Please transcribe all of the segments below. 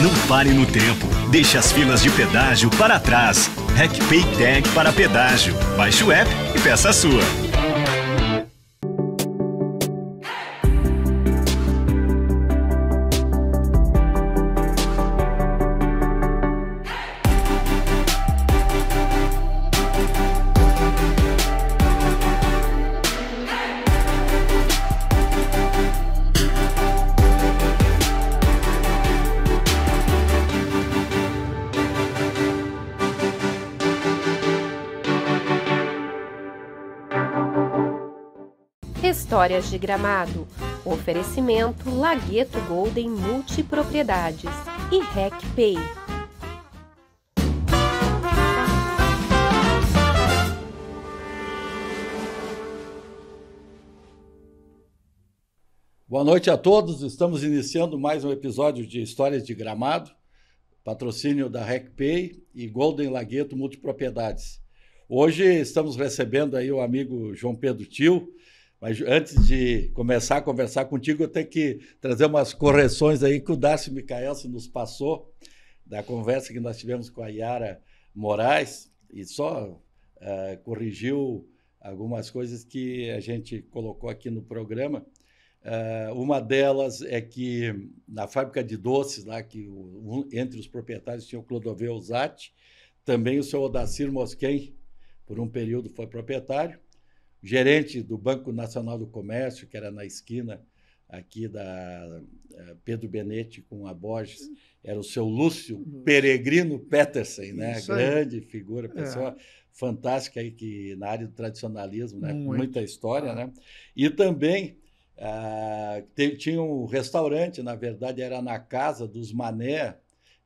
Não pare no tempo. Deixe as filas de pedágio para trás. RecPay Tag para pedágio. Baixe o app e peça a sua. Feiras de Gramado. Oferecimento Lagueto Golden Multipropriedades e RecPay. Boa noite a todos. Estamos iniciando mais um episódio de Histórias de Gramado, patrocínio da RecPay e Golden Lagueto Multipropriedades. Hoje estamos recebendo aí o amigo João Pedro Tio, mas antes de começar a conversar contigo, eu tenho que trazer umas correções aí que o Dácio Micaelso nos passou da conversa que nós tivemos com a Yara Moraes e só uh, corrigiu algumas coisas que a gente colocou aqui no programa. Uh, uma delas é que na fábrica de doces, lá que o, um, entre os proprietários tinha o Clodoveu Zatti, também o senhor Odacir Mosquen, por um período, foi proprietário gerente do Banco Nacional do Comércio, que era na esquina aqui da eh, Pedro Benetti com a Borges, era o seu Lúcio Peregrino Petersen, né? grande figura, é. pessoa é. fantástica aí que na área do tradicionalismo, né? muita história, ah. né? E também ah, te, tinha um restaurante, na verdade era na casa dos Mané,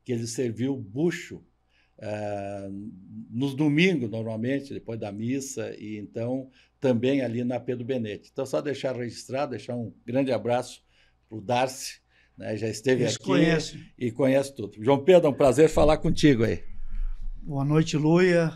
que ele serviu bucho ah, nos domingos normalmente, depois da missa, e então também ali na Pedro Benete. Então, só deixar registrado, deixar um grande abraço para o Darcy, né? já esteve Eles aqui conhece. e conhece tudo. João Pedro, é um prazer falar contigo aí. Boa noite, Luia.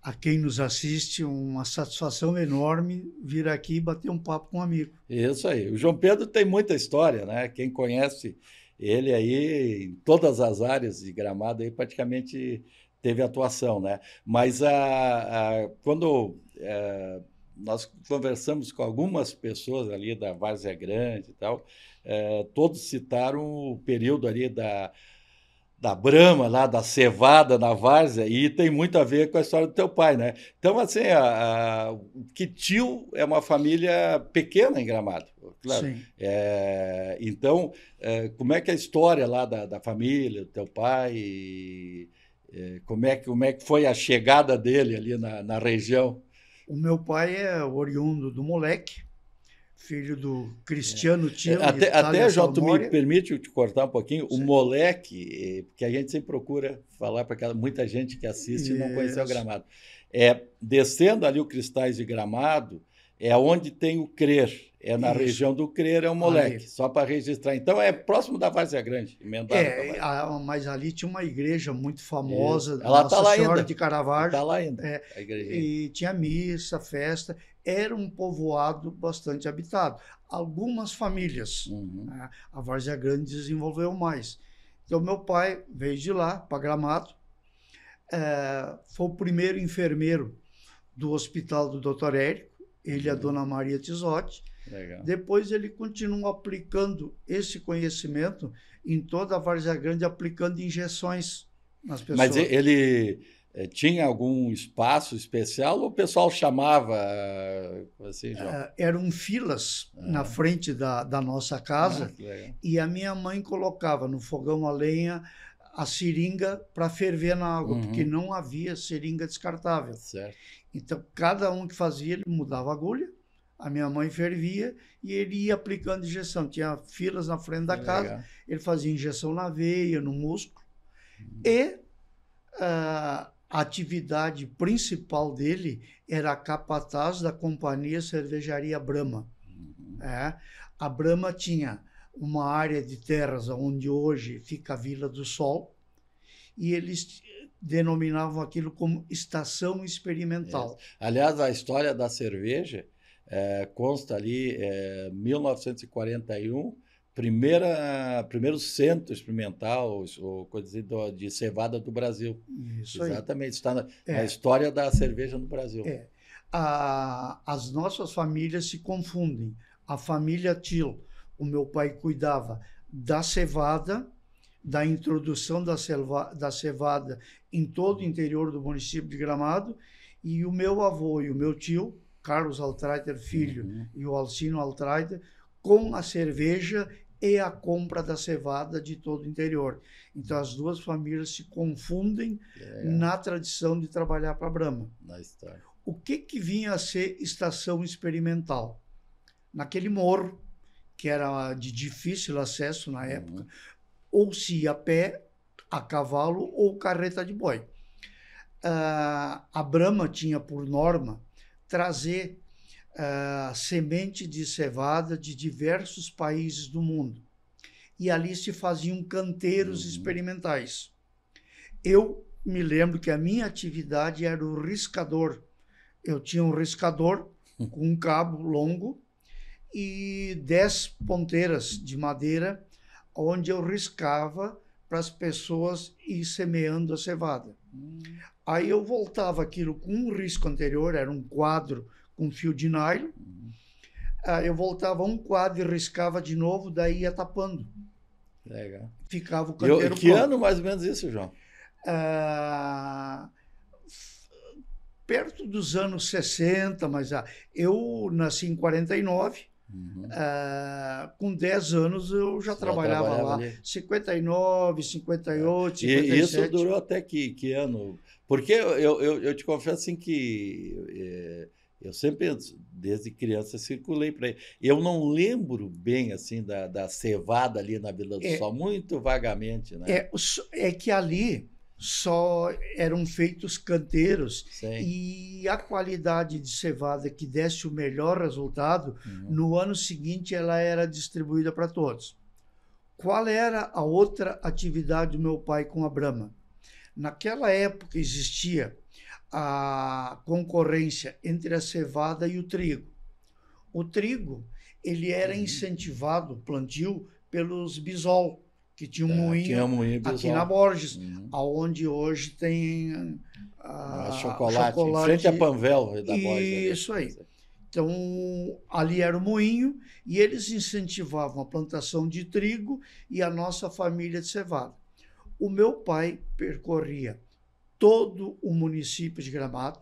A quem nos assiste, uma satisfação enorme vir aqui bater um papo com um amigo. Isso aí. O João Pedro tem muita história, né? Quem conhece ele aí em todas as áreas de gramado aí praticamente teve atuação, né? Mas a, a quando a, é, nós conversamos com algumas pessoas ali da Várzea Grande e tal, é, todos citaram o período ali da, da brama lá, da cevada na várzea, e tem muito a ver com a história do teu pai, né? Então, assim, a, a tio é uma família pequena em Gramado, claro. Sim. É, então, é, como é que é a história lá da, da família, do teu pai... E, é, como é, que, como é que foi a chegada dele ali na, na região? O meu pai é oriundo do moleque, filho do Cristiano é. Até, até Joto, me permite te cortar um pouquinho. Sim. O moleque, eh, porque a gente sempre procura falar para muita gente que assiste e não conhece o gramado. É, descendo ali o Cristais de Gramado, é onde tem o crer. É na Isso. região do crer, é um ah, moleque, ali. só para registrar. Então é próximo da Várzea Grande, emendado. É, a, mas ali tinha uma igreja muito famosa, Ela tá Nossa tá lá Senhora ainda. de Caravaggio. Está lá ainda. É, e tinha missa, festa. Era um povoado bastante habitado. Algumas famílias. Uhum. Né? A Várzea Grande desenvolveu mais. Então meu pai veio de lá para Gramado. É, foi o primeiro enfermeiro do hospital do Dr. Érico ele e a uhum. dona Maria Tisotti. Depois ele continua aplicando esse conhecimento em toda a Várzea Grande, aplicando injeções nas pessoas. Mas ele eh, tinha algum espaço especial ou o pessoal chamava eh, assim, João? É, eram filas ah. na frente da, da nossa casa ah, e a minha mãe colocava no fogão a lenha a seringa para ferver na água, uhum. porque não havia seringa descartável. Certo. Então, cada um que fazia, ele mudava a agulha, a minha mãe fervia e ele ia aplicando injeção. Tinha filas na frente da é casa, legal. ele fazia injeção na veia, no músculo. Uhum. E ah, a atividade principal dele era capataz da companhia Cervejaria Brahma. Uhum. É, a Brahma tinha uma área de terras onde hoje fica a Vila do Sol, e eles denominavam aquilo como estação experimental. É. Aliás, a história da cerveja é, consta ali é, 1941 primeira, primeiro centro experimental, ou coisa assim, de cevada do Brasil. Isso Exatamente, aí. está na, é. na, história da cerveja no Brasil. É. A, as nossas famílias se confundem. A família Till, o meu pai cuidava da cevada, da introdução da, selva, da cevada em todo o interior do município de Gramado, e o meu avô e o meu tio, Carlos Altraiter Filho uhum. e o Alcino Altraiter, com a cerveja e a compra da cevada de todo o interior. Então as duas famílias se confundem é. na tradição de trabalhar para Brahma. Na história. O que que vinha a ser estação experimental? Naquele morro que era de difícil acesso na uhum. época, uhum. ou se ia a pé, a cavalo ou carreta de boi. Uh, a Brahma tinha por norma trazer uh, semente de cevada de diversos países do mundo. E ali se faziam canteiros uhum. experimentais. Eu me lembro que a minha atividade era o riscador. Eu tinha um riscador com um cabo longo e dez ponteiras de madeira onde eu riscava para as pessoas ir semeando a cevada. Hum. Aí eu voltava aquilo com um risco anterior, era um quadro com fio de nylon. Hum. Aí ah, eu voltava um quadro e riscava de novo, daí ia tapando. Legal. Ficava o canteiro Que ano mais ou menos isso, João? Ah, perto dos anos 60, mas ah, eu nasci em 49. Uhum. Ah, com 10 anos eu já, já trabalhava, trabalhava, lá. Ali. 59, 58, 57. E isso durou até que, que ano? Porque eu, eu, eu te confesso assim que é, eu sempre, desde criança, circulei para aí. Eu não lembro bem assim da, da cevada ali na Vila do é, Sol, muito vagamente. Né? É, é que ali só eram feitos canteiros Sim. e a qualidade de cevada que desse o melhor resultado uhum. no ano seguinte ela era distribuída para todos. Qual era a outra atividade do meu pai com a Brahma? Naquela época existia a concorrência entre a cevada e o trigo. O trigo ele era uhum. incentivado, o plantio, pelos bisol, que tinha um é, moinho, moinho aqui na Borges, uhum. aonde hoje tem a, ah, a ah, chocolate, chocolate, em frente à Panvel da Borges. Né? Isso aí. Então, ali era o moinho e eles incentivavam a plantação de trigo e a nossa família de cevada. O meu pai percorria todo o município de Gramado,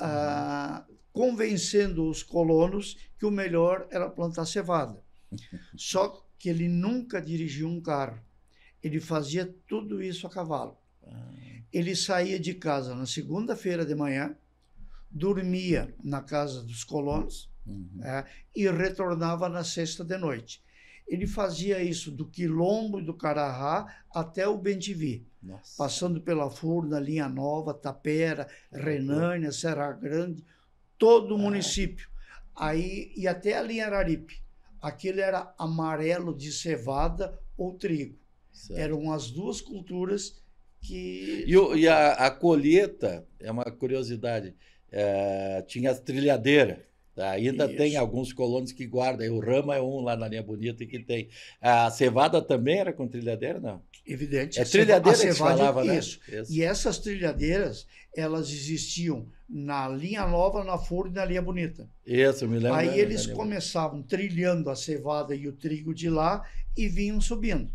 ah, uhum. ah, convencendo os colonos que o melhor era plantar cevada. Só que ele nunca dirigiu um carro. Ele fazia tudo isso a cavalo. Ah. Ele saía de casa na segunda-feira de manhã, dormia na casa dos colonos uhum. é, e retornava na sexta de noite. Ele fazia isso do Quilombo e do Carahá até o Bentivi, passando pela Furna, Linha Nova, Tapera, Renânia, Serra Grande, todo o é. município. Aí, e até a Linha Araripe. Aquele era amarelo de cevada ou trigo. Certo. Eram as duas culturas que. E, e a, a, colheita, é uma curiosidade, é, tinha trilhadeira. Tá? Ainda Isso. tem alguns colonos que guardam. O Rama é um lá na linha bonita que tem. A cevada também era com trilhadeira, não? Evidente. É trilhadeira a cevada, que se falava, né? isso. né? Isso. E essas trilhadeiras, elas existiam na linha nova, na Furo e na linha bonita. Isso, eu me lembro. Aí eles começavam trilhando a cevada e o trigo de lá e vinham subindo.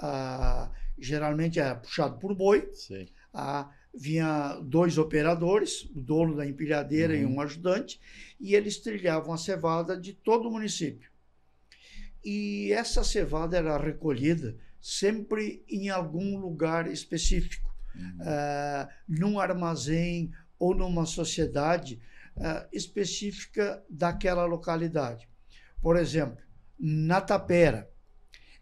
Ah, geralmente era puxado por boi. Sim. Ah, vinha dois operadores, o dono da empilhadeira uhum. e um ajudante, e eles trilhavam a cevada de todo o município. E essa cevada era recolhida sempre em algum lugar específico. Uhum. Uh, num armazém ou numa sociedade uh, específica daquela localidade. Por exemplo, na Tapera,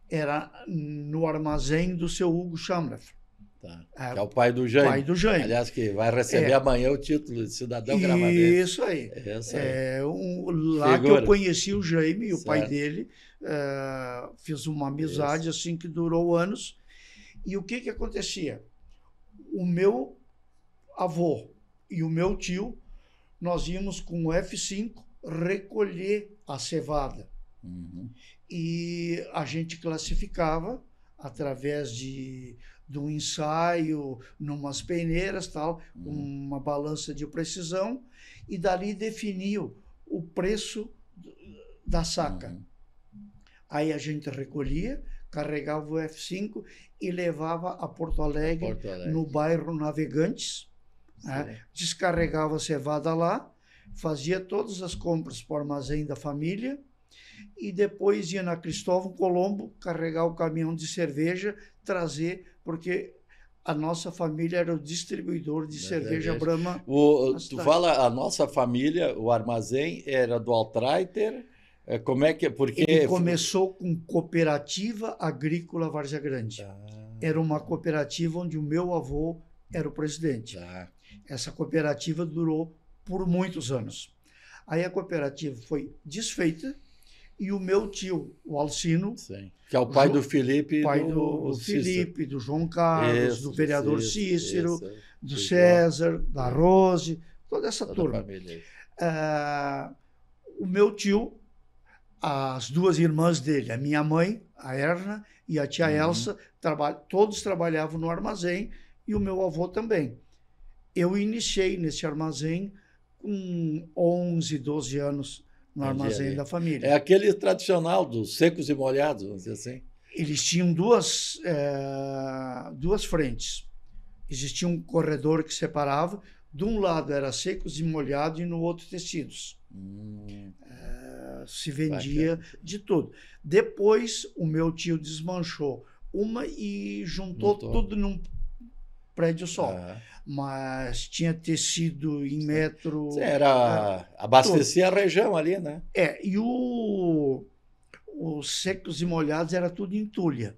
era no armazém do seu Hugo Schamreff. Tá. É, que é o pai do Jânio. Pai do Jânio. Aliás, que vai receber é. amanhã o título de cidadão gramadense. Isso aí. Isso aí. É, um, lá Figura. que eu conheci o Jaime, o pai dele. Eh, fiz uma amizade Isso. assim que durou anos. E o que que acontecia? O meu avô, e o meu tio, nós íamos com o F5 recolher a cevada. Uhum. E a gente classificava através de, de um ensaio, numas peneiras, tal, uhum. com uhum. uma balança de precisão, e dali definiu o preço da saca. Uhum. Aí a gente recolhia, carregava o F5 e levava a Porto Alegre, Porto Alegre. no bairro Navegantes, né? Descarregava a cevada lá, fazia todas as compras para o armazém da família e depois ia na Cristóvão Colombo carregar o caminhão de cerveja, trazer, porque a nossa família era o distribuidor de é, cerveja Brahma. O, tu fala a nossa família, o armazém era do Altraiter. É, como é que porque ele começou com cooperativa agrícola Várzea Grande. Ah. Era uma cooperativa onde o meu avô era o presidente. Ah. Essa cooperativa durou por muitos anos. Aí a cooperativa foi desfeita e o meu tio, o Alcino, Sim. que é o pai do Felipe, pai do, do Felipe, do João Carlos, isso, do vereador isso, Cícero, isso, do César, da é. Rose, toda essa toda turma. Ah, o meu tio, as duas irmãs dele, a minha mãe, a Erna e a tia uhum. Elsa, traba todos trabalhavam no armazém e o meu avô também eu iniciei nesse armazém com 11, 12 anos no armazém é. da família. É aquele tradicional dos secos e molhados, vamos dizer assim. Eles tinham duas, é, duas frentes. Existia um corredor que separava. De um lado era secos e molhados e no outro tecidos. Hum. É, se vendia Bacana. de tudo. Depois o meu tio desmanchou uma e juntou tudo num prédio só. Uhum. Mas tinha tecido em metro. Era. Né? Abastecia a região ali, né? É, e o, os secos e molhados era tudo em tulha.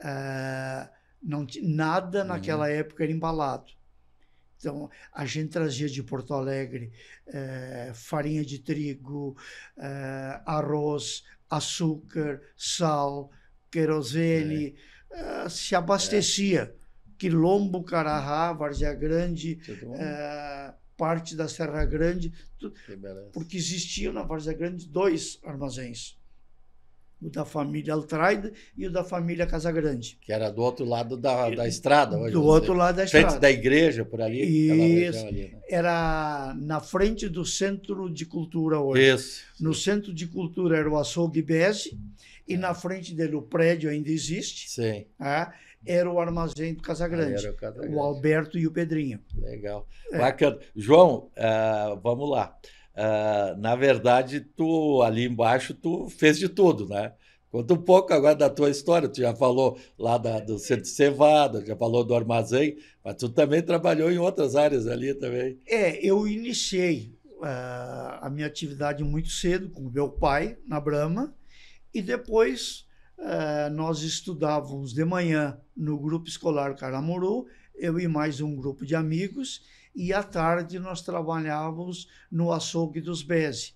Uh, é, não, nada uhum. naquela época era embalado. Então, a gente trazia de Porto Alegre é, farinha de trigo, arroz, açúcar, sal, querosene, é. se abastecia. É. Quilombo, Carahá, Várzea Grande, é, parte da Serra Grande, porque existiam na Várzea Grande dois armazéns. O da família Altraide e o da família Casa Grande. Que era do outro lado da, da estrada. Hoje, do outro lado da estrada. Frente da igreja, por ali. Isso. Ali, né? Era na frente do Centro de Cultura hoje. Isso. No Sim. Centro de Cultura era o açougue Beze, e é. na frente dele o prédio ainda existe. Sim. É, era o armazém do Casagrande. O, o, Alberto e o Pedrinho. Legal. É. Bacana. João, uh, vamos lá. Uh, na verdade, tu ali embaixo, tu fez de tudo, né? Conta um pouco agora da tua história. Tu já falou lá da, do centro de cevada, já falou do armazém, mas tu também trabalhou em outras áreas ali também. É, eu iniciei uh, a minha atividade muito cedo com meu pai na Brama e depois eh, nós estudávamos de manhã no grupo escolar Caramuru, eu e mais um grupo de amigos, e à tarde nós trabalhávamos no açougue dos Beze.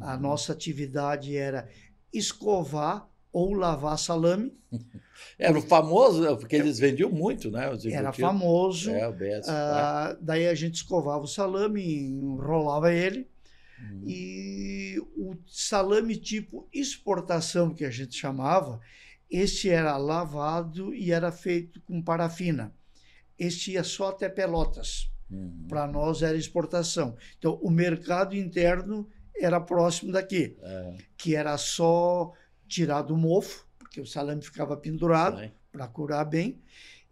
A uhum. nossa atividade era escovar ou lavar salame. Era o famoso, é, porque é. eles vendiam muito, né? era famoso. É, o ah, é. Daí a gente escovava o salame, enrolava ele, Uhum. E o salame tipo exportação, que a gente chamava, esse era lavado e era feito com parafina. Esse ia só até Pelotas. Uhum. Para nós era exportação. Então, o mercado interno era próximo daqui, é. que era só tirar do mofo, porque o salame ficava pendurado para curar bem,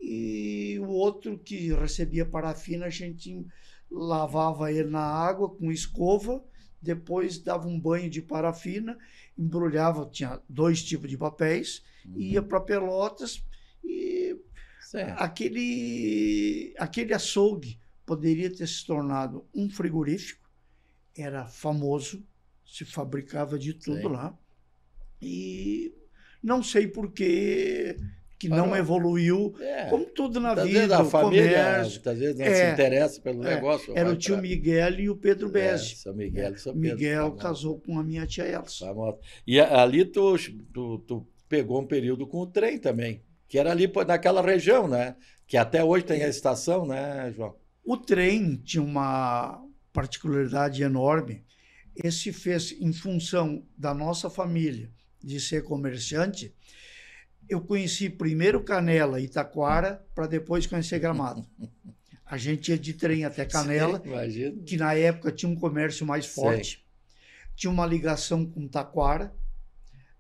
e o outro que recebia parafina, a gente lavava ele na água com escova depois dava um banho de parafina, embrulhava, tinha dois tipos de papéis, uhum. ia para Pelotas e aquele aquele açougue poderia ter se tornado um frigorífico, era famoso, se fabricava de tudo Sim. lá. E não sei por que que Parou. não evoluiu, é. como tudo na vida, o família, comércio. Às vezes não né, é. se interessa pelo é. negócio. Era o tio pra... Miguel e o Pedro é, Beste. São Miguel e São Pedro. Miguel casou com a minha tia Elsa. e ali tu, tu, tu, pegou um período com o trem também, que era ali naquela região, né? Que até hoje tem a é. estação, né, João? O trem tinha uma particularidade enorme. Esse fez em função da nossa família de ser comerciante, eu conheci primeiro Canela e Taquara para depois conhecer Gramado. A gente ia de trem até Canela, Sim, que na época tinha um comércio mais forte. Sim. Tinha uma ligação com Taquara,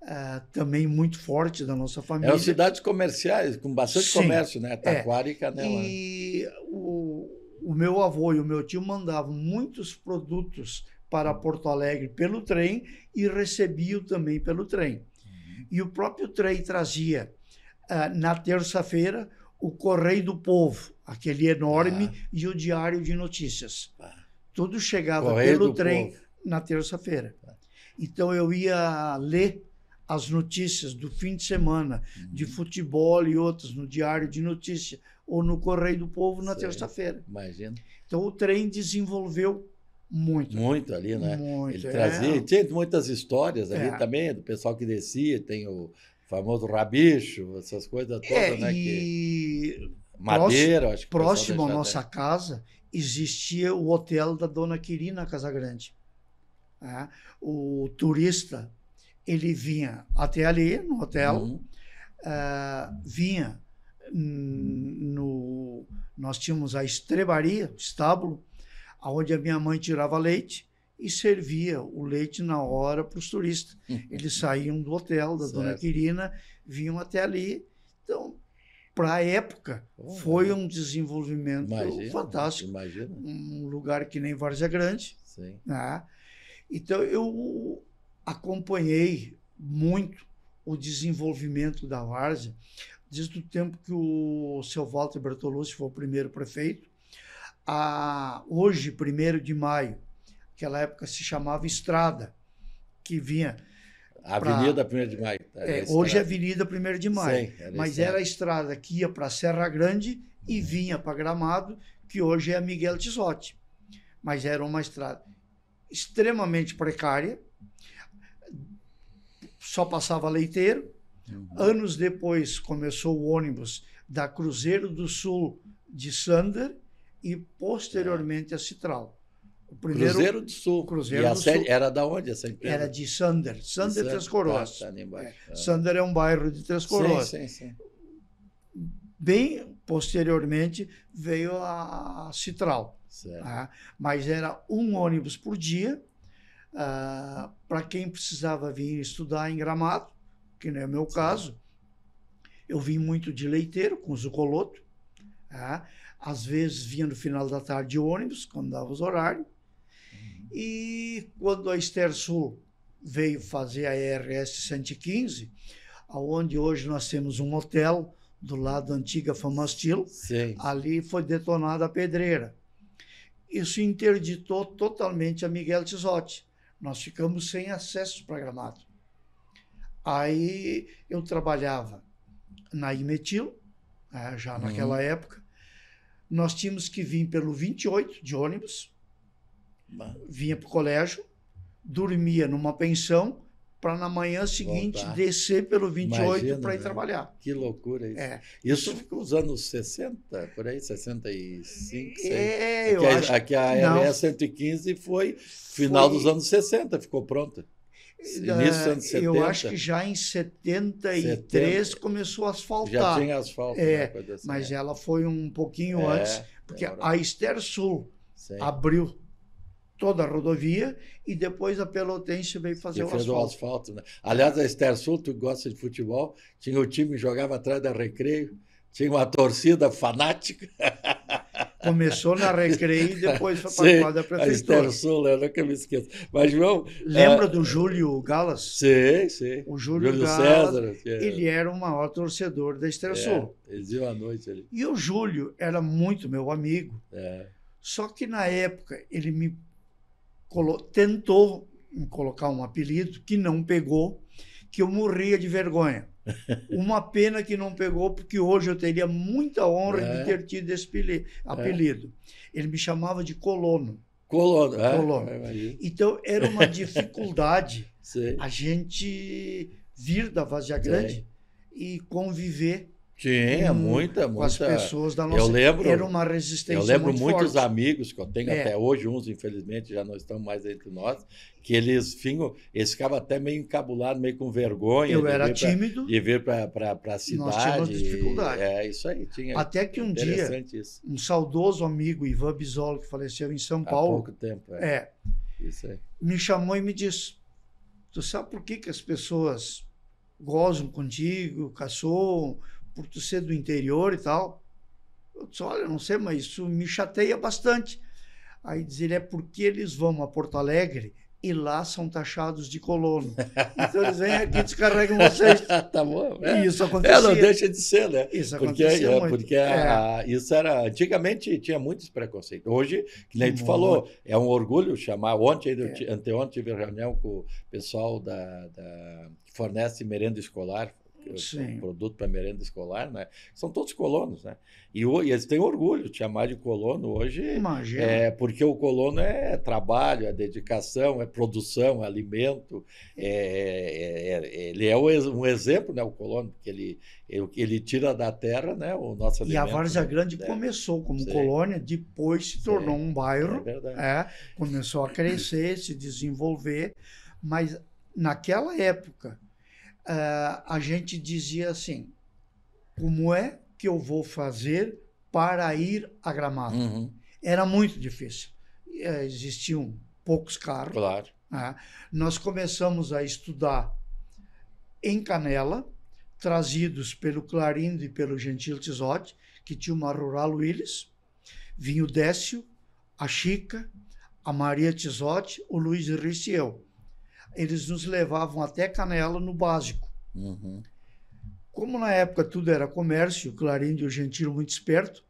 uh, também muito forte da nossa família. Eram cidades comerciais, com bastante Sim, comércio, né? Taquara é. e Canela. E o, o meu avô e o meu tio mandavam muitos produtos para Porto Alegre pelo trem e recebiam também pelo trem. E o próprio trem trazia, uh, na terça-feira, o Correio do Povo, aquele enorme, ah. e o Diário de Notícias. Ah. Tudo chegava Correio pelo trem povo. na terça-feira. Ah. Então eu ia ler as notícias do fim de semana, uhum. de futebol e outras, no Diário de Notícias, ou no Correio do Povo na terça-feira. Imagina. Então o trem desenvolveu muito. Muito ali, né? Muito, ele trazia, é. tinha muitas histórias ali é. também, do pessoal que descia, tem o famoso rabicho, essas coisas é, todas, é, né? Que... Madeira, próximo, acho que Próximo à nossa até. Né? casa existia o hotel da Dona Quirina Casagrande. Né? O turista, ele vinha até ali, no hotel, uhum. uh, vinha no... Nós tínhamos a estrebaria, o estábulo, onde a minha mãe tirava leite e servia o leite na hora para os turistas. Uhum. Eles saíam do hotel da certo. Dona Quirina, vinham até ali. Então, para a época, oh, foi um desenvolvimento imagina, fantástico. Imagina. Um lugar que nem Várzea é Grande. Sim. Né? Então, eu acompanhei muito o desenvolvimento da Várzea desde o tempo que o seu Walter Bertolucci foi o primeiro prefeito a hoje, 1 de maio, aquela época se chamava Estrada, que vinha. Avenida 1 de Maio. Tá, é, hoje é Avenida 1 de Maio. Sim, era mas estrada. era a estrada que ia para Serra Grande e uhum. vinha para Gramado, que hoje é Miguel Tisotti. Mas era uma estrada extremamente precária, só passava leiteiro. Uhum. Anos depois começou o ônibus da Cruzeiro do Sul de Sander e posteriormente a Citral. O primeiro, Cruzeiro do Sul. Cruzeiro e a Sul. Era da onde essa empresa? Era de Sander. Sander Três Coroas. Tá, tá é. Ah. Sander é um bairro de Três Coroas. Sim, sim, sim. Bem posteriormente veio a Citral. Tá? Mas era um ônibus por dia uh, ah, para quem precisava vir estudar em Gramado, que não é o meu certo. caso. Eu vim muito de leiteiro com Zucoloto. Uh, tá? Às vezes vinha no final da tarde de ônibus, quando dava os horários. Uhum. E quando a Esther Sul veio fazer a ERS 115, aonde hoje nós temos um hotel do lado da antiga Famastil, Sim. ali foi detonada a pedreira. Isso interditou totalmente a Miguel Tisotti. Nós ficamos sem acesso para Gramado. Aí eu trabalhava na Imetil, né, já naquela uhum. época, nós tínhamos que vir pelo 28 de ônibus, vinha para o colégio, dormia numa pensão, para na manhã seguinte Voltar. descer pelo 28 para ir né? trabalhar. Que loucura isso. É. Isso ficou os anos 60, por aí, 65, é, Aqui, eu a, acho... aqui a LE 115 foi final foi... dos anos 60, ficou pronta. Início dos 70. Eh, eu acho que já em 73 70, começou a asfaltar. Já tinha asfalto. É, né, assim, mas é. ela foi um pouquinho é, antes, porque a Ester Sul Sim. abriu toda a rodovia e depois a Pelotense veio fazer e o fez asfalto. O asfalto né? Aliás, a Ester Sul, tu gosta de futebol, tinha o time que jogava atrás da Recreio, tinha uma torcida fanática. Começou na Recreio e depois foi para a da prefeitura. A Sul, né? nunca me esqueço. Mas, João. Lembra uh, do Júlio Galas? Sim, sim. O Júlio, Júlio Galas, César. É. Ele era o maior torcedor da Estrela é, Sul. É, eles iam noite ali. E o Júlio era muito meu amigo. É. Só que na época ele me colo... tentou colocar um apelido que não pegou, que eu morria de vergonha. Uma pena que não pegou, porque hoje eu teria muita honra é. de ter tido esse é. apelido. É. Ele me chamava de Colono. Colono, é, Colono. É, então era uma dificuldade a gente vir da Vazia Grande e conviver tinha muita, hum, muita. Com as pessoas da nossa eu lembro, era uma resistência. Eu lembro muito muitos forte. amigos que eu tenho é. até hoje, uns infelizmente já não estão mais entre nós, que eles, finham, eles ficavam até meio encabulados, meio com vergonha. Eu era tímido. Pra, de vir para a cidade. Nós tínhamos dificuldade. É, isso aí. Tinha, até que um dia, isso. um saudoso amigo, Ivan Bisolo, que faleceu em São Paulo. Há pouco tempo, é. é isso aí. Me chamou e me disse: Tu sabe por que, que as pessoas gozam contigo, caçoam? por tu ser do interior e tal. Eu disse, olha, não sei, mas isso me chateia bastante. Aí diz ele, é porque eles vão a Porto Alegre e lá são taxados de colono. Então eles vêm aqui e descarregam vocês. tá bom. É. Isso acontecia. É, não deixa de ser, né? Isso acontecia é, Porque, é, porque a, isso era... Antigamente tinha muitos preconceitos. Hoje, que nem tu falou, é um orgulho chamar... Ontem, é. anteontem tive reunião com o pessoal da, da, que fornece merenda escolar, Sim. produto para merenda escolar, né? São todos colonos, né? E, e eles têm orgulho de chamar de colono hoje. Imagina. É, porque o colono é trabalho, é dedicação, é produção, é alimento. É, é, é ele é um exemplo, né? O colono, porque ele, ele, ele tira da terra né, o nosso e alimento. E a Várzea né? Grande é. começou como Sim. colônia, depois se tornou Sim. um bairro. É, é começou a crescer, se desenvolver, mas naquela época uh, a gente dizia assim: como é que eu vou fazer para ir a Gramado? Uhum. Era muito difícil. Uh, existiam poucos carros. Claro. Né? Nós começamos a estudar em Canela, trazidos pelo Clarindo e pelo Gentil Tisotti, que tinha uma Rural Willis, vinha o Décio, a Chica, a Maria Tisotti, o Luiz Risse e eu eles nos levavam até Canela no básico. Uhum. Como na época tudo era comércio, o Clarindo e o Gentil muito esperto,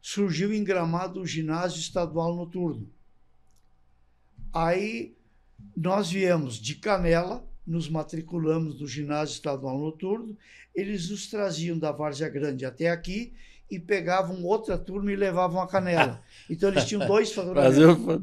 surgiu em Gramado o ginásio estadual noturno. Aí nós viemos de Canela, nos matriculamos do ginásio estadual noturno, eles nos traziam da Várzea Grande até aqui e pegavam outra turma e levavam a canela. Então eles tinham dois faturamentos. um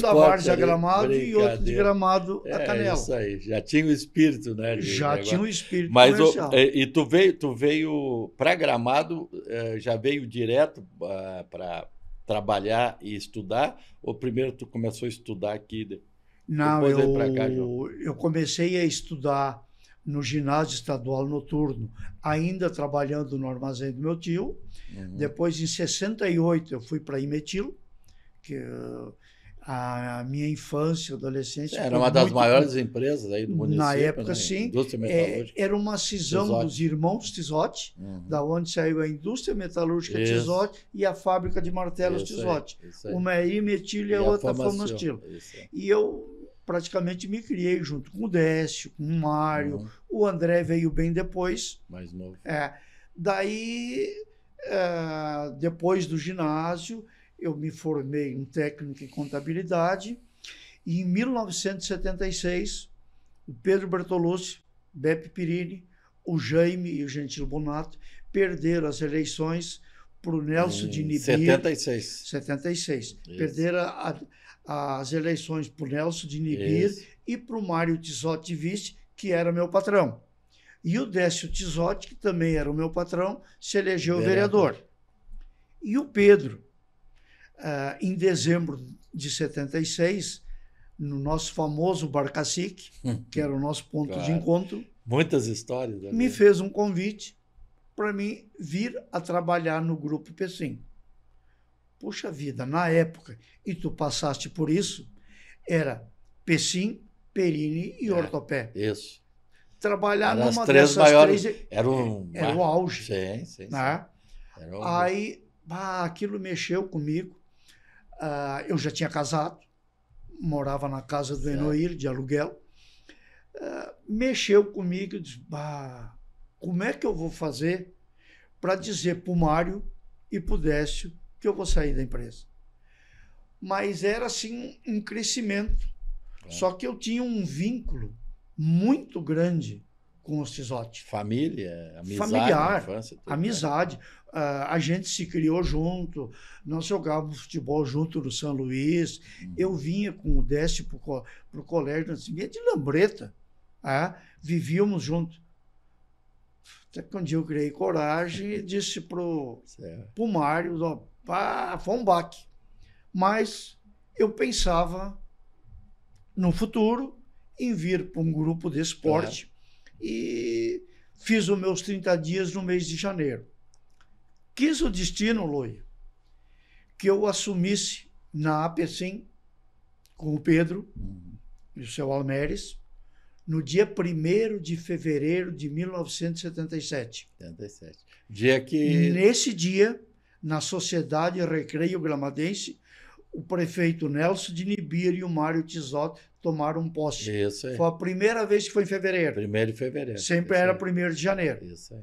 da Várzea Gramado e outro de Gramado é, a canela. Isso aí, já tinha o espírito, né? Já tinha o espírito Mas O, é, e tu veio, tu veio para Gramado, é, já veio direto ah, para trabalhar e estudar? Ou primeiro tu começou a estudar aqui? Não, eu, cá, eu comecei a estudar no ginásio estadual noturno, ainda trabalhando no armazém do meu tio. Uhum. Depois, em 68, eu fui para Imetil, que ah, a minha infância, adolescência. Era uma das muito... maiores empresas aí do município. Na né? época, né? sim. É, era uma cisão dos irmãos Tisote, uhum. da onde saiu a indústria metalúrgica isso. Tisote e a fábrica de martelos isso Tisote. Aí, aí. Uma é imetil e, e a outra é formastil. E eu praticamente me criei junto com o Décio, com o Mário. Uhum. O André veio bem depois. Mais novo. É. Daí, é, depois do ginásio, eu me formei em técnico em contabilidade. E em 1976, o Pedro Bertolucci, Beppe Pirini, o Jaime e o Gentil Bonato perderam as eleições para o Nelson em de Nibir. 76. 76. Isso. Perderam a, as eleições para o Nelson de Nibir Isso. e para o Mário Tisotti Vice, que era meu patrão. E o Décio Tisotti, que também era o meu patrão, se elegeu vereador. vereador. E o Pedro, uh, em dezembro de 76, no nosso famoso Barcacique, que era o nosso ponto claro. de encontro. Muitas histórias. Né? Me fez um convite para mim vir a trabalhar no Grupo Pecim. Puxa vida, na época, e tu passaste por isso, era Pessim, Perini e é, Ortopé. Isso. Trabalhar era numa três dessas maiores, três... É- era, um, é, era o ah, auge. Sim, sim. Né? sim. Um... Aí, bah, aquilo mexeu comigo. Uh, eu já tinha casado, morava na casa do Enoir, de aluguel. Uh, mexeu comigo disse, bah, como é que eu vou fazer para dizer para o Mário e para o Décio que eu vou sair da empresa. Mas era assim um crescimento. Só que eu tinha um vínculo muito grande com o Cisote. Família, amizade. Familiar, infância, né? amizade. Uh, a gente se criou junto, nós jogávamos futebol junto no São Luís. Uhum. Eu vinha com o Décio para o colégio, nós vinha de lambreta. Uh, vivíamos junto Até que um dia eu criei coragem e disse pro, o Mário, ó, Pá, foi um baque. Mas eu pensava no futuro em vir para um grupo de esporte uhum. e fiz os meus 30 dias no mês de janeiro. Quis o destino, Loi, que eu assumisse na APCIM com o Pedro uhum. e o seu Almeres no dia 1 de fevereiro de 1977. 77. Dia que. Nesse dia, na Sociedade Recreio Gramadense, o prefeito Nelson de Nibir e o Mário Tisotti tomaram posse. Isso aí. Foi a primeira vez que foi em fevereiro. Primeiro de fevereiro. Sempre era primeiro de janeiro. Isso aí.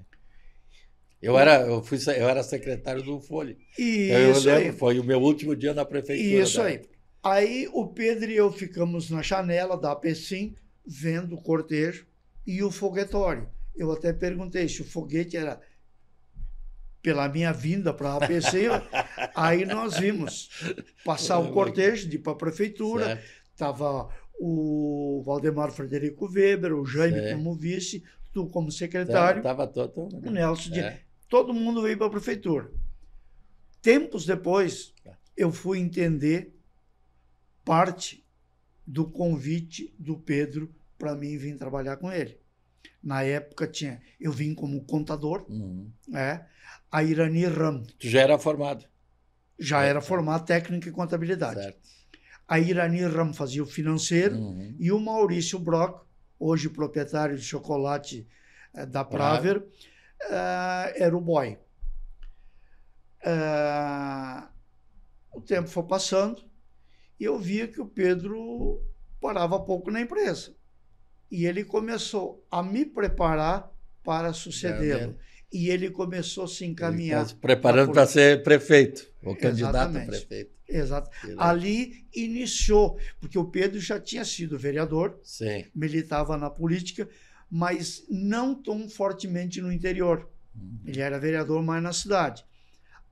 Eu era, eu, fui, eu era secretário do Folha. Isso eu lembro, aí. foi o meu último dia na prefeitura. Isso aí. Aí o Pedro e eu ficamos na janela da PECIM, vendo o cortejo e o foguetório. Eu até perguntei se o foguete era pela minha vinda para a APC, aí nós vimos passar o cortejo de ir para a prefeitura, estava tava o Valdemar Frederico Weber, o Jaime certo. como vice, tu como secretário, tava, tava todo, o Nelson, é. todo mundo veio para a prefeitura. Tempos depois, tá. eu fui entender parte do convite do Pedro para mim vir trabalhar com ele. Na época tinha, eu vim como contador, uhum. é, a Irani Ram. Tu já era formado? Já é, era formado técnica e contabilidade. Certo. A Irani Ram fazia o financeiro uhum. e o Maurício Brock, hoje proprietário de chocolate é, da Praver, eh, era o boy. Eh, o tempo foi passando e eu via que o Pedro parava pouco na empresa. E ele começou a me preparar para sucedê-lo. Né, né. E ele começou a se tá encaminhar. Se preparando para ser prefeito, ou candidato a prefeito. Exato. Ali iniciou, porque o Pedro já tinha sido vereador, Sim. militava na política, mas não tão fortemente no interior. Uhum. Ele era vereador mais na cidade.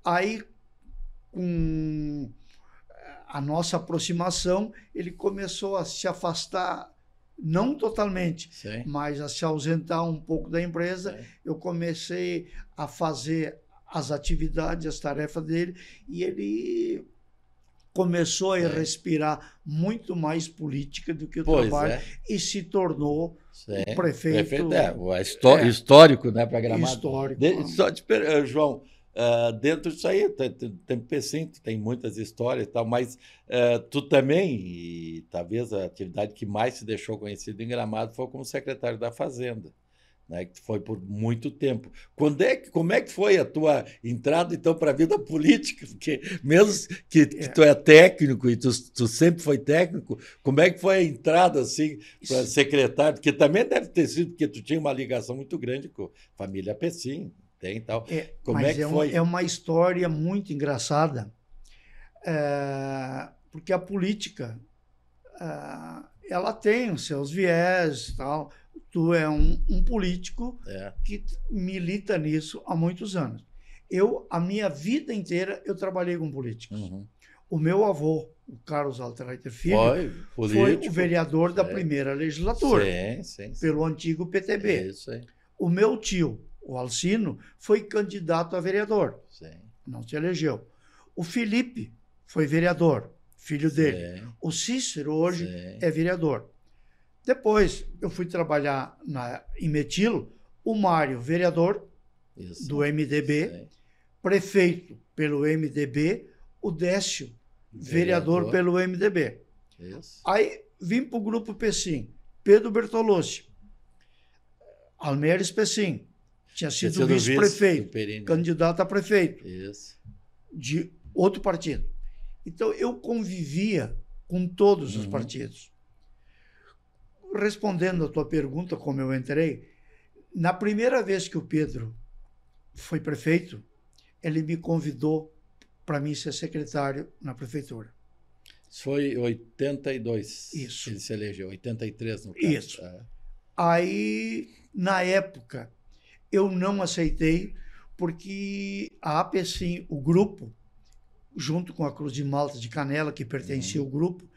Aí, com a nossa aproximação, ele começou a se afastar não totalmente, Sim. mas a se ausentar um pouco da empresa, Sim. eu comecei a fazer as atividades, as tarefas dele, e ele começou a é. respirar muito mais política do que o pois trabalho é. e se tornou prefeito. prefeito é, histórico, né, para Gramado. Histórico. De, só te, eh, João, Uh, dentro disso aí, tem, tem Pecinto, tem muitas histórias e tal, mas uh, tu também, e talvez a atividade que mais se deixou conhecida em Gramado foi como secretário da Fazenda. Né, que foi por muito tempo. Quando é que, como é que foi a tua entrada então para a vida política? Porque mesmo que, que é. tu é técnico e tu, tu, sempre foi técnico, como é que foi a entrada assim para secretário? Porque também deve ter sido porque tu tinha uma ligação muito grande com a família Pessim tem tal. É, Como é que é um, É uma história muito engraçada, é, porque a política é, ela tem os seus viés tal. Tu é um, um político é. que milita nisso há muitos anos. Eu, a minha vida inteira, eu trabalhei com políticos. Uhum. O meu avô, o Carlos Alterreiter Filho, foi, foi, o vereador da primeira legislatura, sim, sim, sim. pelo antigo PTB. É isso aí. O meu tio, o Alcino, foi candidato a vereador. Sim. Não se elegeu. O Felipe foi vereador, filho dele. Sim. O Cícero hoje Sim. é vereador. Depois eu fui trabalhar na, em Metilo, o Mário, vereador Isso. do MDB, Sim. prefeito pelo MDB, o Décio, vereador, vereador pelo MDB. Isso. Aí vim para o grupo Pessim, Pedro Bertolucci, Almeres Pessim, tinha sido vice-prefeito, candidato a prefeito. Isso. De outro partido. Então, eu convivia com todos uhum. os partidos. Respondendo à tua pergunta, como eu entrei, na primeira vez que o Pedro foi prefeito, ele me convidou para mim ser secretário na prefeitura. Isso foi 82. Isso. Ele se elegeu, 83 no caso. Isso. É. Aí, na época, eu não aceitei, porque a APCIM, o grupo, junto com a Cruz de Malta de Canela, que pertencia uhum. ao grupo,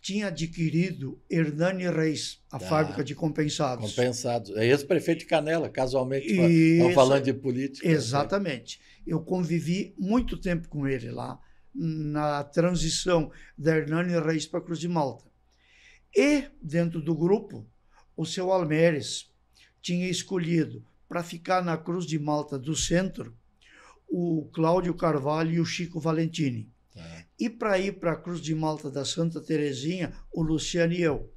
tinha adquirido Hernani Reis, a tá. fábrica de compensados. Compensados. É esse prefeito de Canela, casualmente, Isso. Tá? É falando de política. Né? Exatamente. Assim. Eu convivi muito tempo com ele lá, na transição da Hernani Reis para Cruz de Malta. E, dentro do grupo, o seu Almeres tinha escolhido para ficar na Cruz de Malta do centro, o Cláudio Carvalho e o Chico Valentini. É. E para ir para a Cruz de Malta da Santa Terezinha, o Luciano e eu.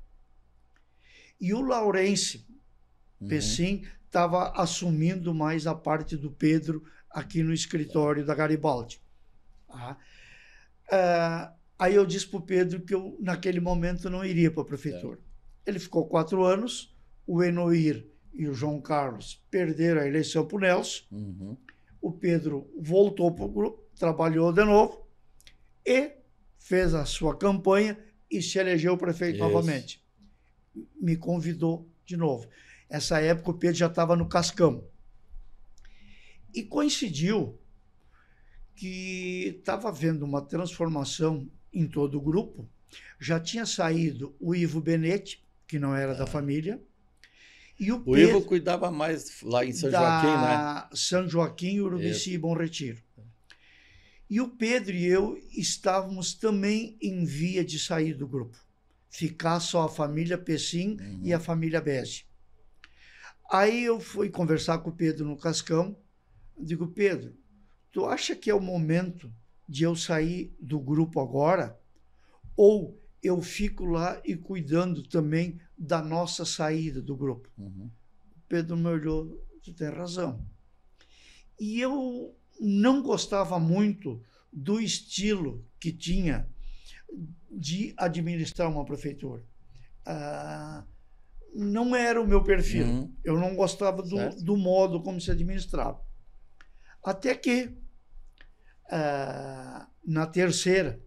E o Laurence uhum. Pessim estava assumindo mais a parte do Pedro aqui no escritório da Garibaldi. Ah. Ah, aí eu disse para o Pedro que eu, naquele momento, não iria para a prefeitura. É. Ele ficou quatro anos, o Enoir e o João Carlos perderam a eleição para o Nelson. Uhum. O Pedro voltou para o grupo, trabalhou de novo e fez a sua campanha e se elegeu prefeito Isso. novamente. Me convidou de novo. Essa época o Pedro já estava no Cascão. E coincidiu que estava havendo uma transformação em todo o grupo. Já tinha saído o Ivo Benetti, que não era ah. da é. família, e o, o Ivo cuidava mais lá em São Joaquim, né? São Joaquim, Urubici e Bom Retiro. E o Pedro e eu estávamos também em via de sair do grupo. Ficar só a família Pessim uhum. e a uhum. família Bege. Aí eu fui conversar com o Pedro no Cascão. Digo, Pedro, tu acha que é o momento de eu sair do grupo agora? Ou eu fico lá e cuidando também da nossa saída do grupo. Uhum. O Pedro me olhou, tu tem razão. E eu não gostava muito do estilo que tinha de administrar uma prefeitura. Ah, não era o meu perfil. Uhum. Eu não gostava do, do, modo como se administrava. Até que, ah, na terceira,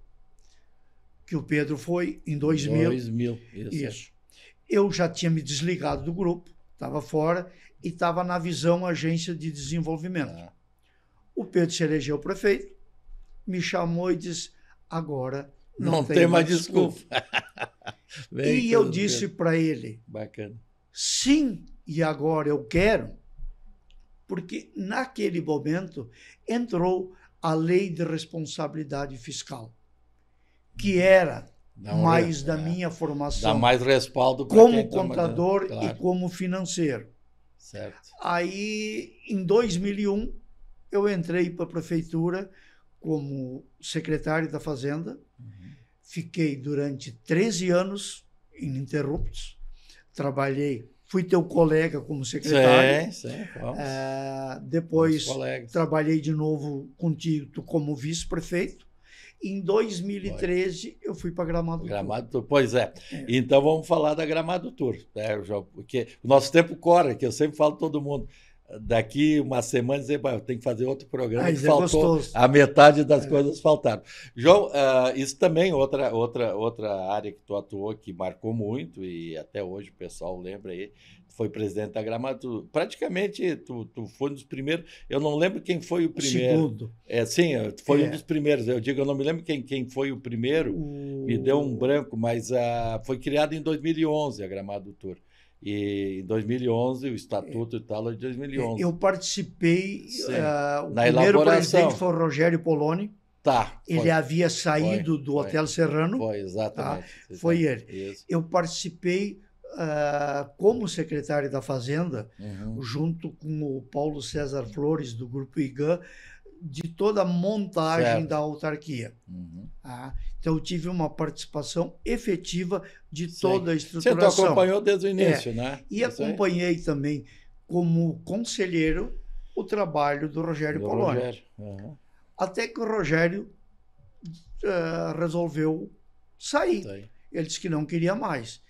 que o Pedro foi, em 2000. 2000, isso. isso eu já tinha me desligado do grupo, estava fora e estava na Visão Agência de Desenvolvimento. O Pedro se elegeu prefeito, me chamou e disse: agora não, não tem, tem, mais desculpa. desculpa. e eu disse para ele: Bacana. Sim, e agora eu quero, porque naquele momento entrou a lei de responsabilidade fiscal, que era não, mais é, da minha formação. Dá mais respaldo como contador claro. e como financeiro. Certo. Aí, em 2001, eu entrei para a prefeitura como secretário da Fazenda. Uhum. Fiquei durante 13 anos ininterruptos. Trabalhei, fui teu colega como secretário. Sim, sim, vamos. Ah, depois vamos trabalhei de novo contigo como vice-prefeito. Em 2013, Foi. eu fui para Gramado, Gramado Tour. Tour. Pois é. é. Então vamos falar da Gramado Tour, né, Porque o nosso tempo corre, que eu sempre falo todo mundo daqui uma semana dizer, tenho que fazer outro programa, Ai, é faltou, é a metade das é. coisas faltaram. João, uh, isso também, é outra, outra, outra área que tu atuou, que marcou muito, e até hoje o pessoal lembra aí, foi presidente da Gramado, praticamente tu, tu foi um dos primeiros, eu não lembro quem foi o primeiro. Segundo. É, sim, foi é. um dos primeiros, eu digo, eu não me lembro quem, quem foi o primeiro, o... me deu um branco, mas uh, foi criado em 2011 a Gramado Tour. E em 2011, o estatuto e tal, é de 2011. Eu participei, uh, o Na primeiro presidente foi o Rogério Poloni. Tá. Ele foi. havia saído foi, do foi. Hotel Serrano. Foi, tá? exatamente. Tá? Foi ele. Isso. Eu participei uh, como secretário da Fazenda, uhum. junto com o Paulo César Flores, do Grupo IGAN, de toda a montagem certo. da autarquia. Uhum. Tá? Então, eu tive uma participação efetiva de toda a então estruturação. Você acompanhou desde o é. início, é. né? E Isso acompanhei aí. também, como conselheiro, o trabalho do Rogério do Uhum. Até que o Rogério uh, resolveu sair. Ele disse que não queria mais.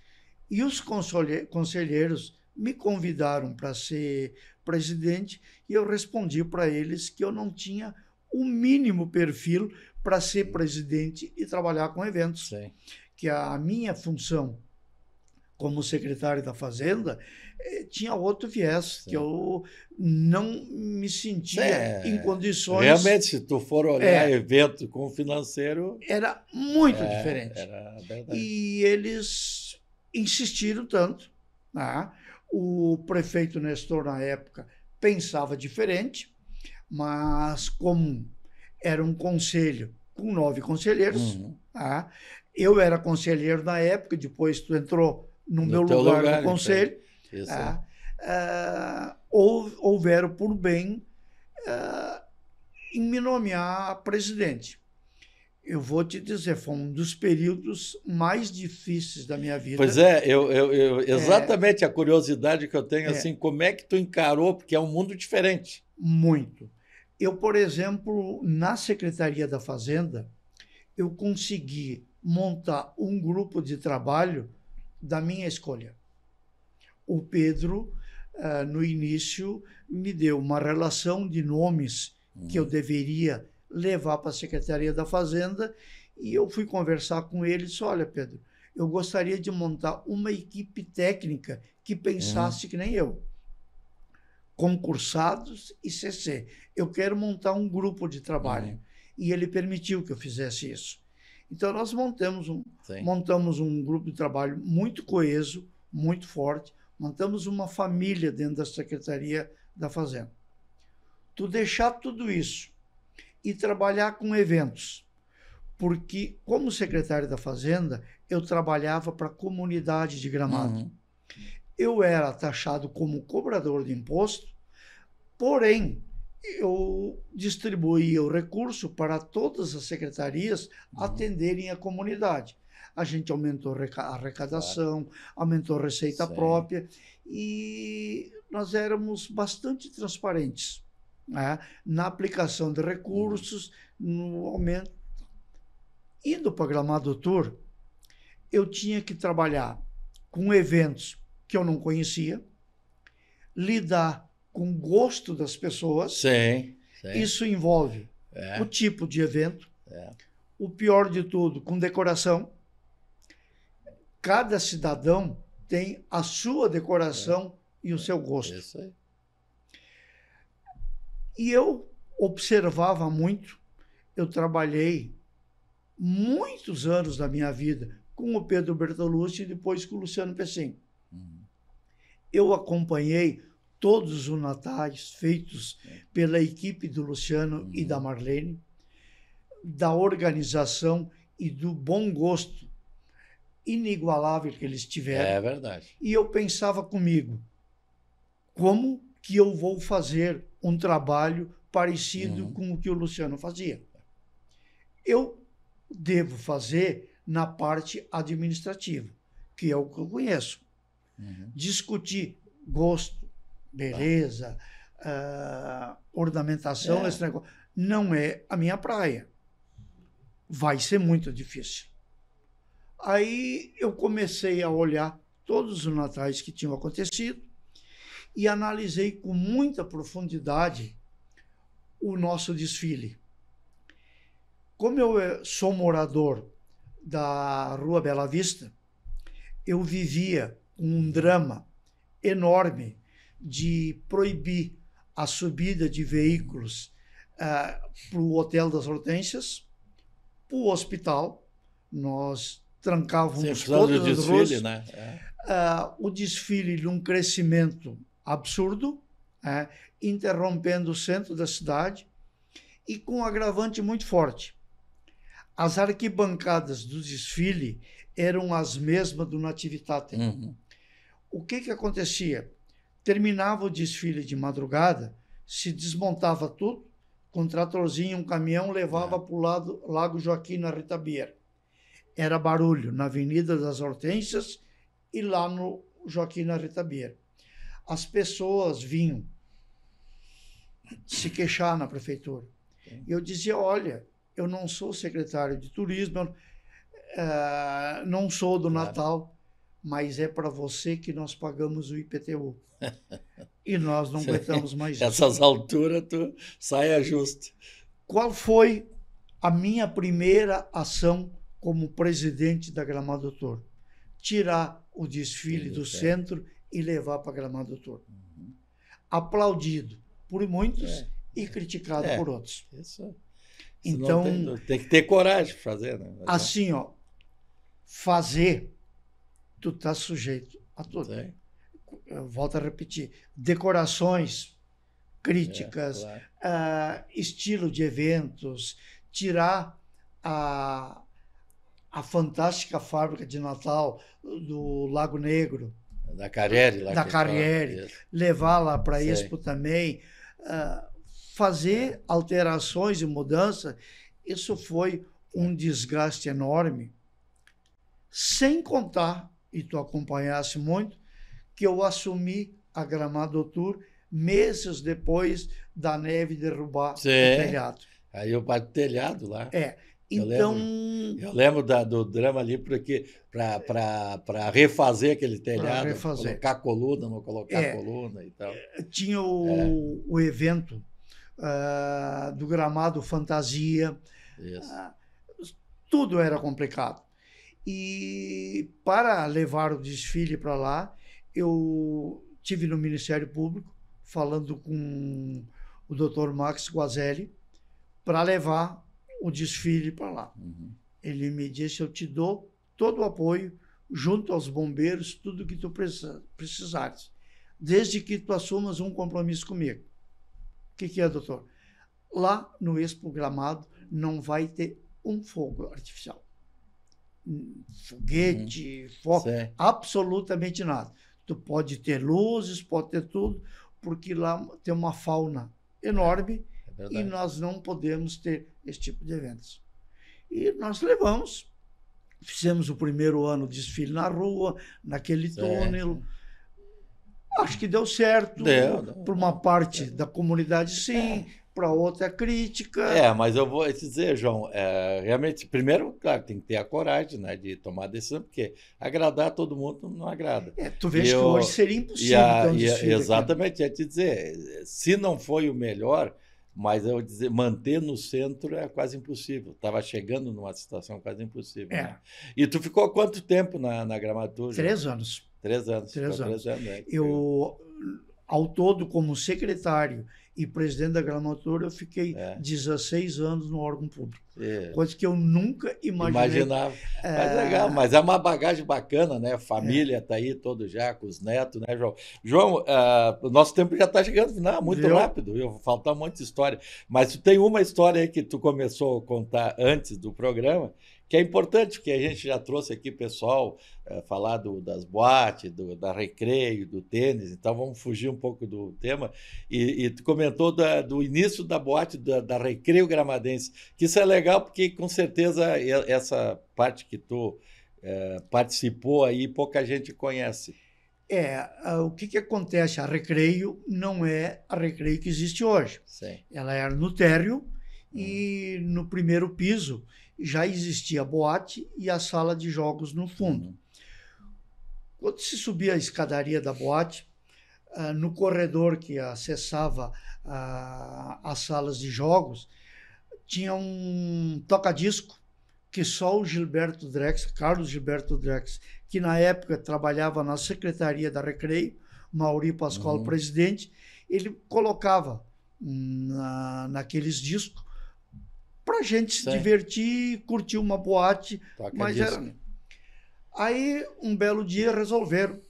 E os conselheiros me convidaram para ser presidente e eu respondi para eles que eu não tinha o mínimo perfil para ser presidente e trabalhar com eventos. Sim. Que a minha função como secretário da Fazenda eh, tinha outro viés Sim. que eu não me sentia é, em condições. Realmente, se tu for olhar é, evento com financeiro, era muito é, diferente. Era e eles insistiram tanto. Né? O prefeito Nestor na época pensava diferente, mas como era um conselho com nove conselheiros. Uhum. Tá? Eu era conselheiro na época, depois tu entrou no, no meu lugar, lugar, no então. conselho. Então. Ah, houveram por bem ah, em me nomear presidente. Eu vou te dizer, foi um dos períodos mais difíceis da minha vida. Pois é, eu, eu, eu é. exatamente é, a curiosidade que eu tenho, é, assim, como é que tu encarou, porque é um mundo diferente. Muito. Eu, por exemplo, na Secretaria da Fazenda, eu consegui montar um grupo de trabalho da minha escolha. O Pedro, uh, no início, me deu uma relação de nomes uhum. que eu uhum. deveria levar para a Secretaria da Fazenda e eu fui conversar com ele e disse: Olha, Pedro, eu gostaria de montar uma equipe técnica que uhum. pensasse uhum. que nem eu concursados e CC. Eu quero montar um grupo de trabalho. Uhum. E ele permitiu que eu fizesse isso. Então nós montamos um, montamos um grupo de trabalho muito coeso, muito forte, montamos uma família dentro da Secretaria da Fazenda. Tu deixar tudo isso e trabalhar com eventos. Porque como secretário da Fazenda, eu trabalhava para a comunidade de Gramado. Uhum eu era taxado como cobrador de imposto, porém eu distribuía o recurso para todas as secretarias uhum. atenderem a comunidade. A gente aumentou a arrecadação, claro. aumentou a receita Sim. própria e nós éramos bastante transparentes né? na aplicação de recursos, uhum. no aumento. Indo para Gramado Tour, eu tinha que trabalhar com eventos que eu não conhecia, lidar com o gosto das pessoas. Sim, sim. Isso envolve é. o tipo de evento, é. o pior de tudo, com decoração. Cada cidadão tem a sua decoração é. e o seu gosto. É isso aí. E eu observava muito, eu trabalhei muitos anos da minha vida com o Pedro Bertolucci e depois com o Luciano Pessim eu acompanhei todos os natais feitos pela equipe do Luciano uhum. e da uhum. Marlene, da organização e do bom gosto inigualável que eles tiveram. É verdade. E eu pensava comigo, como que eu vou fazer um trabalho parecido uhum. com o que o Luciano fazia? Eu devo fazer na parte administrativa, que é o que eu conheço. Uhum. Discutir gosto, beleza, ah. uh, ornamentação, é. esse negócio. Não é a minha praia. Vai ser muito difícil. Aí eu comecei a olhar todos os natais que tinham acontecido e analisei com muita profundidade o nosso desfile. Como eu eh, sou morador da Rua Bela Vista, eu vivia um drama enorme de proibir a subida de veículos uh, ah, para o Hotel das Hortências, para o hospital. Nós trancávamos todas as desfile, ruas. Né? É. Ah, o desfile de um crescimento absurdo, né? interrompendo o centro da cidade e com um agravante muito forte. As arquibancadas do desfile eram as mesmas do Nativitate. Uhum. O que, que acontecia? Terminava o desfile de madrugada, se desmontava tudo, com um tratorzinho, um caminhão, levava é. para o lado Lago Joaquim, na Ritabier. Era barulho na Avenida das Hortênsias e lá no Joaquim, na Ritabier. As pessoas vinham se queixar na prefeitura. Eu dizia, olha, eu não sou secretário de turismo, uh, não sou do claro. Natal, mas é para você que nós pagamos o IPTU. e nós não é, aguentamos mais Essas alturas, tu sai justo. Qual foi a minha primeira ação como presidente da Gramado Tour? Tirar o desfile do centro e levar para Gramado Tour. Uhum. Aplaudido por muitos é. e criticado é. por outros. Isso. Então, tem, tem, que ter coragem para fazer, né? assim, ó, fazer tu está sujeito a tudo. É. Volto a repetir, decorações, críticas, é, claro. uh, estilo de eventos, tirar a, a fantástica fábrica de Natal do Lago Negro. Da Carriere. Lá da Carriere. Levá-la para Expo também. Uh, fazer alterações e mudanças, isso foi um é. desgaste enorme. Sem contar e tu acompanhasse muito, que eu assumi a Gramado Tour meses depois da neve derrubar Sim. o telhado. Aí eu bati o telhado lá. É. Então. Eu lembro, então eu lembro da, do drama ali, porque para refazer aquele telhado, refazer. colocar coluna, não colocar é. coluna e tal. Eh, tinha o, é. o evento uh, do gramado Fantasia. Isso. Uh, tudo era complicado. E para levar o desfile para lá, eu tive no Ministério Público falando com o Dr. Max Guazelli para levar o desfile para lá. Uhum. Ele me disse: "Eu te dou todo o apoio junto aos bombeiros, tudo que tu precisares, desde que tu assumas um compromisso comigo." O que, que é, doutor? Lá no Expo Gramado não vai ter um fogo artificial foguete, uhum. foco, absolutamente nada. Tu pode ter luzes, pode ter tudo, porque lá tem uma fauna enorme é e nós não podemos ter esse tipo de eventos. E nós levamos, fizemos o primeiro ano de desfile na rua, naquele certo. túnel. Acho que deu certo. Para uma parte da comunidade, sim. É para outro é crítica. É, mas eu vou te dizer, João, é, realmente, primeiro, claro, tem que ter a coragem né, de tomar a decisão, porque agradar todo mundo não agrada. É, tu vês que eu, hoje seria impossível. A, a, exatamente, é ia te dizer, se não foi o melhor, mas eu dizer, manter no centro é quase impossível. Estava chegando numa situação quase impossível. É. Né? E tu ficou quanto tempo na, na gramatura? Três anos. Três anos. Três anos. Três anos né? Eu, ao todo, como secretário e presidente da Gramatura, eu fiquei é. 16 anos no órgão público. É. Coisa que eu nunca imaginei. Imaginava. É... Mas legal, mas é uma bagagem bacana, né? Família está é. aí todo já, com os netos, né, João? João, uh, o nosso tempo já está chegando final, né? muito Viu? rápido. Eu vou faltar um monte de história. Mas tem uma história aí que tu começou a contar antes do programa, que é importante, porque a gente já trouxe aqui pessoal é, falar do, das boates, do, da recreio, do tênis, então vamos fugir um pouco do tema. E, e tu comentou da, do início da boate, da, da, recreio gramadense, que isso é legal porque com certeza essa parte que tu é, participou aí pouca gente conhece. É, o que, que acontece? A recreio não é a recreio que existe hoje. Sim. Ela era é no térreo hum. e no primeiro piso já existia a boate e a sala de jogos no fundo. Quando se subia a escadaria da boate, ah, no corredor que acessava ah, as salas de jogos, tinha um toca-disco que só o Gilberto Drex, Carlos Gilberto Drex, que na época trabalhava na Secretaria da Recreio, Mauri Pascoal uhum. presidente, ele colocava hum, na, naqueles discos para gente Sim. se divertir, curtir uma boate. Tá, mas era... Assim. Aí, um belo dia, resolveram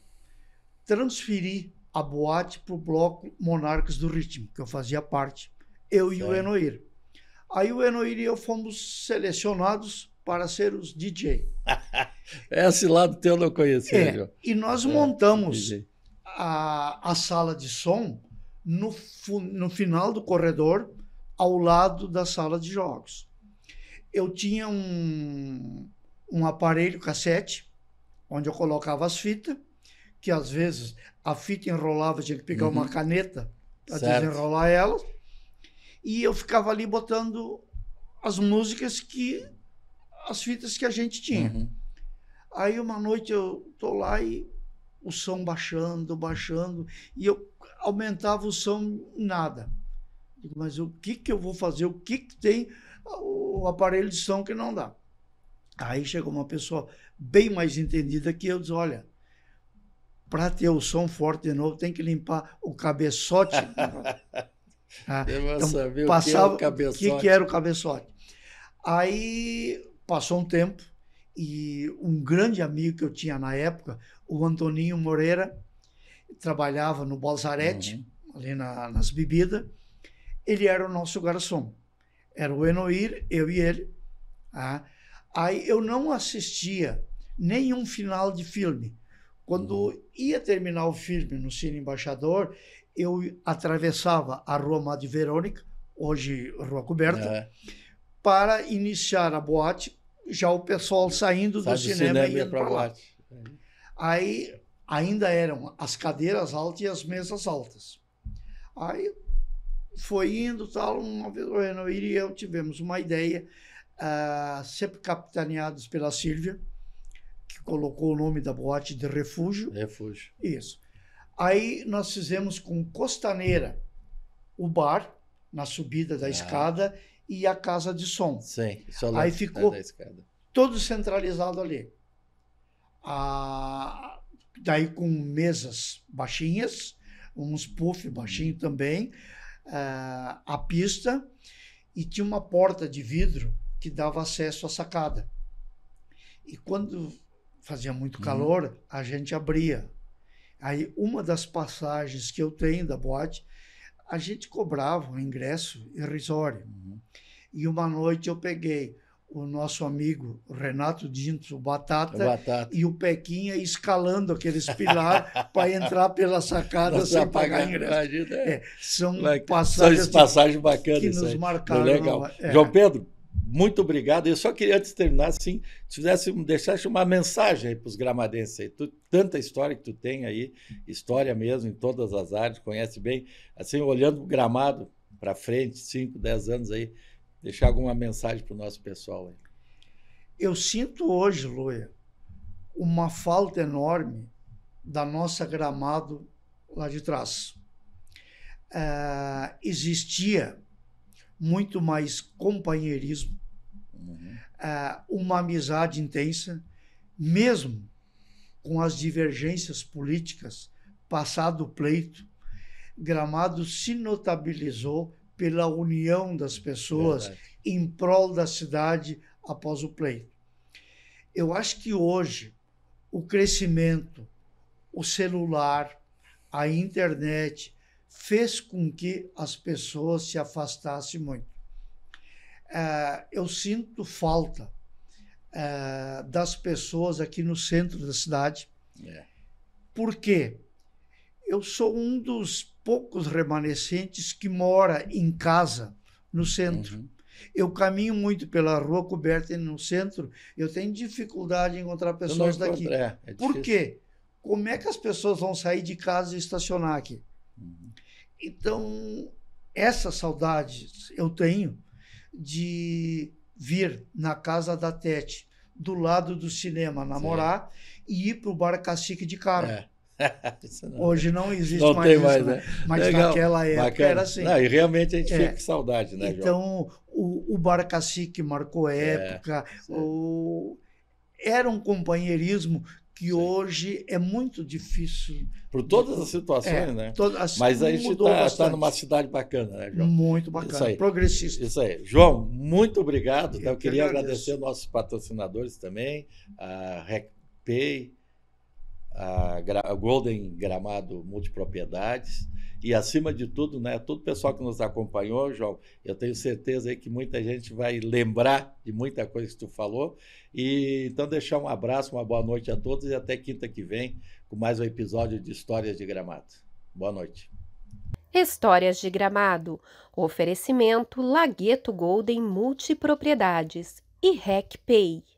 transferir a boate pro bloco Monarcas do Ritmo, que eu fazia parte, eu Sim. e o Enoir. Aí o Enoir e eu fomos selecionados para ser os DJ. É, esse lado teu eu não conhecia. É, viu? e nós é, montamos a, a, sala de som no, no final do corredor, ao lado da sala de jogos. Eu tinha um, um aparelho cassete, onde eu colocava as fitas, que às vezes a fita enrolava, tinha que pegar uhum. uma caneta para desenrolar ela, e eu ficava ali botando as músicas que. as fitas que a gente tinha. Uhum. Aí uma noite eu tô lá e o som baixando, baixando, e eu aumentava o som nada. Digo, mas o que, que eu vou fazer? O que, que tem o aparelho de som que não dá? Aí chegou uma pessoa bem mais entendida que eu, diz, olha, para ter o som forte de novo, tem que limpar o cabeçote. ah, eu então, é passava, o que, era o que, que era o cabeçote. Aí passou um tempo e um grande amigo que eu tinha na época, o Antoninho Moreira, trabalhava no Balsarete, uhum. ali na, nas bebidas, ele era o nosso garçom. Era o Enoir, eu e ele. Ah. Aí eu não assistia nenhum final de filme. Quando uhum. ia terminar o filme no Cine Embaixador, eu atravessava a Rua Madre Verônica, hoje Rua Coberta, é. para iniciar a boate, já o pessoal saindo do, cinema, cinema e indo para lá. Aí ainda eram as cadeiras altas e as mesas altas. Aí foi indo tal, uma vez o Renan e eu tivemos uma ideia, uh, sempre capitaneados pela Silvia, que colocou o nome da boate de Refúgio. Refúgio. Isso. Aí nós fizemos com Costaneira o bar, na subida da ah. escada, e a casa de som. Sim, só lá Aí né, ficou da escada. todo centralizado ali. a ah, daí com mesas baixinhas, uns puff baixinho hum. também, uh, a pista e tinha uma porta de vidro que dava acesso à sacada. E quando fazia muito uhum. calor, uhum. a gente abria. Aí uma das passagens que eu tenho da boate, a gente cobrava um ingresso irrisório. Uhum. E uma noite eu peguei o nosso amigo Renato Dinto, o Batata, Batata. e o Pequinha escalando aqueles pilares para entrar pela sacada sem pagar, ingresso. Né? É. são like, passagens, são passagens bacanas que nos marcaram. Legal. É. João Pedro, muito obrigado. Eu só queria, antes de terminar, assim, se fizesse, deixasse uma mensagem para os gramadenses. Aí. Tu, tanta história que tu tem aí, história mesmo, em todas as áreas, conhece bem. Assim, olhando o gramado para frente, 5, 10 anos aí, Deixar alguma mensagem para o nosso pessoal aí. Eu sinto hoje, Luia, uma falta enorme da nossa gramado lá de trás. Uh, existia muito mais companheirismo, uhum. uh, uma amizade intensa, mesmo com as divergências políticas, passado o pleito, Gramado se notabilizou pela união das pessoas Verdade. em prol da cidade após o pleito. Eu acho que hoje o crescimento, o celular, a internet fez com que as pessoas se afastassem muito. É, eu sinto falta é, das pessoas aqui no centro da cidade. É. Eu sou um dos poucos remanescentes que mora em casa, no centro. Uhum. Eu caminho muito pela rua coberta no centro, eu tenho dificuldade em encontrar pessoas daqui. É, é Por quê? Como é que as pessoas vão sair de casa e estacionar aqui? Uhum. Então, essa saudade eu tenho de vir na casa da Tete, do lado do cinema, namorar Sim. e ir para o bar cacique de carro. É. não Hoje não existe não mais, isso, mais né? né? Mas Legal, naquela época bacana. era assim. Não, e realmente a gente é. fica com saudade, né, Então, o, o Baracacique marcou é, época. É, o... Era um companheirismo que Sim. hoje é muito difícil. Por todas as situações, é, né? Toda, assim, Mas a gente está tá, tá numa cidade bacana, né, João? Muito bacana, isso aí, progressista. Isso aí. João, muito obrigado. Tá? Eu, eu queria agradeço. agradecer nossos patrocinadores também, a RecPay, a, a Golden Gramado Multipropriedades. E, acima de tudo, né, todo o pessoal que nos acompanhou, João, eu tenho certeza aí que muita gente vai lembrar de muita coisa que tu falou. E então deixar um abraço, uma boa noite a todos e até quinta que vem com mais um episódio de Histórias de Gramado. Boa noite. Histórias de Gramado. Oferecimento Lagueto Golden Multipropriedades e RecPay.